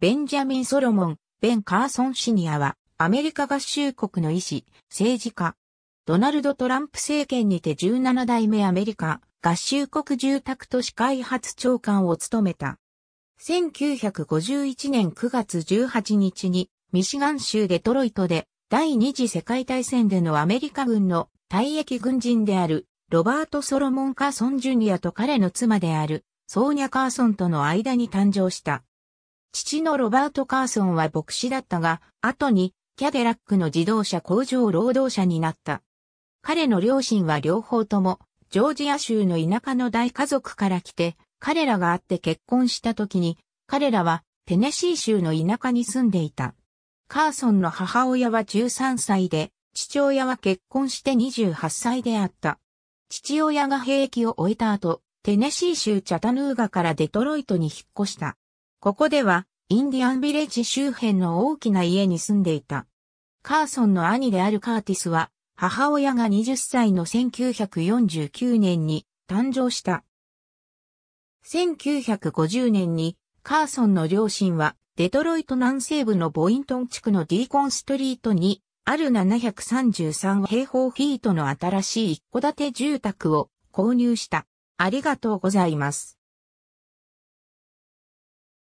ベンジャミン・ソロモン、ベン・カーソン・シニアは、アメリカ合衆国の医師、政治家。ドナルド・トランプ政権にて17代目アメリカ合衆国住宅都市開発長官を務めた。1951年9月18日に、ミシガン州デトロイトで、第二次世界大戦でのアメリカ軍の退役軍人である、ロバート・ソロモン・カーソン・ジュニアと彼の妻である、ソーニャ・カーソンとの間に誕生した。父のロバート・カーソンは牧師だったが、後にキャデラックの自動車工場労働者になった。彼の両親は両方とも、ジョージア州の田舎の大家族から来て、彼らが会って結婚した時に、彼らはテネシー州の田舎に住んでいた。カーソンの母親は13歳で、父親は結婚して28歳であった。父親が兵役を終えた後、テネシー州チャタヌーガからデトロイトに引っ越した。ここでは、インディアンビレッジ周辺の大きな家に住んでいた。カーソンの兄であるカーティスは、母親が20歳の1949年に誕生した。1950年に、カーソンの両親は、デトロイト南西部のボイントン地区のディーコンストリートに、ある733平方フィートの新しい一戸建て住宅を購入した。ありがとうございます。